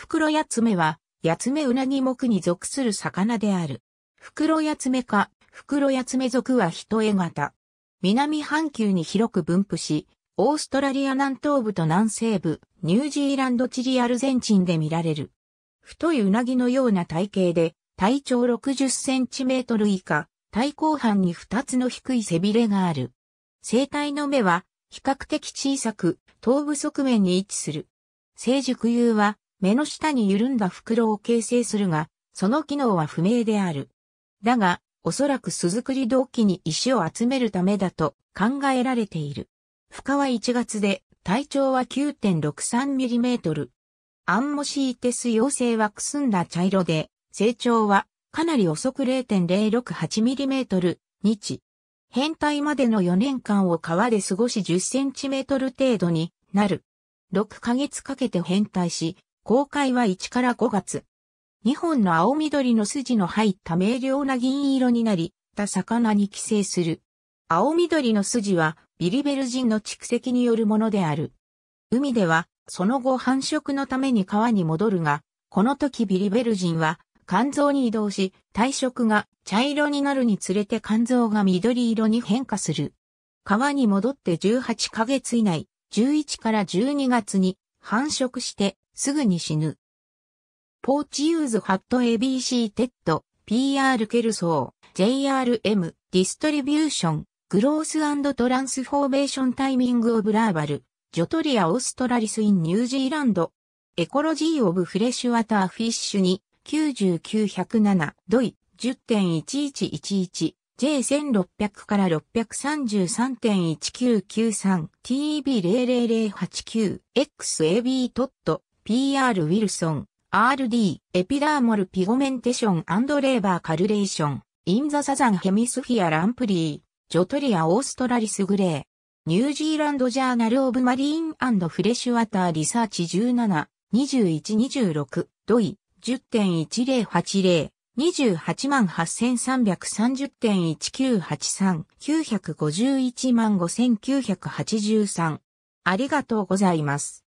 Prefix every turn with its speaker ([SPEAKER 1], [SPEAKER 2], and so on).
[SPEAKER 1] 袋ヤツメは、ヤツメウナギ目に属する魚である。袋ヤツメか、袋ヤツメ属は人絵型。南半球に広く分布し、オーストラリア南東部と南西部、ニュージーランドチリアルゼンチンで見られる。太いうなぎのような体型で、体長60センチメートル以下、体後半に2つの低い背びれがある。生体の目は、比較的小さく、頭部側面に位置する。成熟有は、目の下に緩んだ袋を形成するが、その機能は不明である。だが、おそらく巣作り動機に石を集めるためだと考えられている。深は1月で、体長は 9.63mm。アンモシーテス陽性はくすんだ茶色で、成長はかなり遅く 0.068mm 日。変態までの4年間を川で過ごし 10cm 程度になる。6ヶ月かけて変態し、公開は1から5月。2本の青緑の筋の入った明瞭な銀色になり、た魚に寄生する。青緑の筋はビリベル人の蓄積によるものである。海では、その後繁殖のために川に戻るが、この時ビリベル人は肝臓に移動し、体色が茶色になるにつれて肝臓が緑色に変化する。川に戻って18ヶ月以内、11から12月に繁殖してすぐに死ぬ。ポーチユーズハット ABC テッド、PR ケルソー、JRM、ディストリビューション、グローストランスフォーメーションタイミングオブラーバル、ジョトリアオーストラリスインニュージーランド、エコロジーオブフレッシュワターフィッシュに、9907、ドイ、10.1111、J1600 から 633.1993TB00089XAB トット PR ウィルソン、RD、エピダーモルピゴメンテションレーバーカルレーション、インザサザンヘミスフィアランプリー、ジョトリアオーストラリスグレー、ニュージーランドジャーナルオブマリーンフレッシュワターリサーチ17、2126、ドイ、10.1080、288,330.1983、951,5983。ありがとうございます。